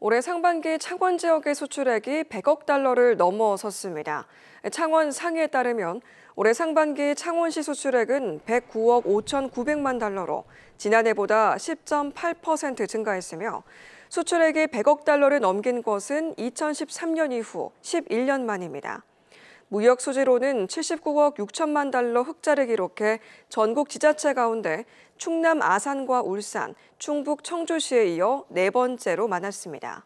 올해 상반기 창원 지역의 수출액이 100억 달러를 넘어섰습니다. 창원 상에 따르면 올해 상반기 창원시 수출액은 109억 5,900만 달러로 지난해보다 10.8% 증가했으며 수출액이 100억 달러를 넘긴 것은 2013년 이후 11년 만입니다. 무역 수지로는 79억 6천만 달러 흑자를 기록해 전국 지자체 가운데 충남 아산과 울산, 충북 청주시에 이어 네 번째로 많았습니다.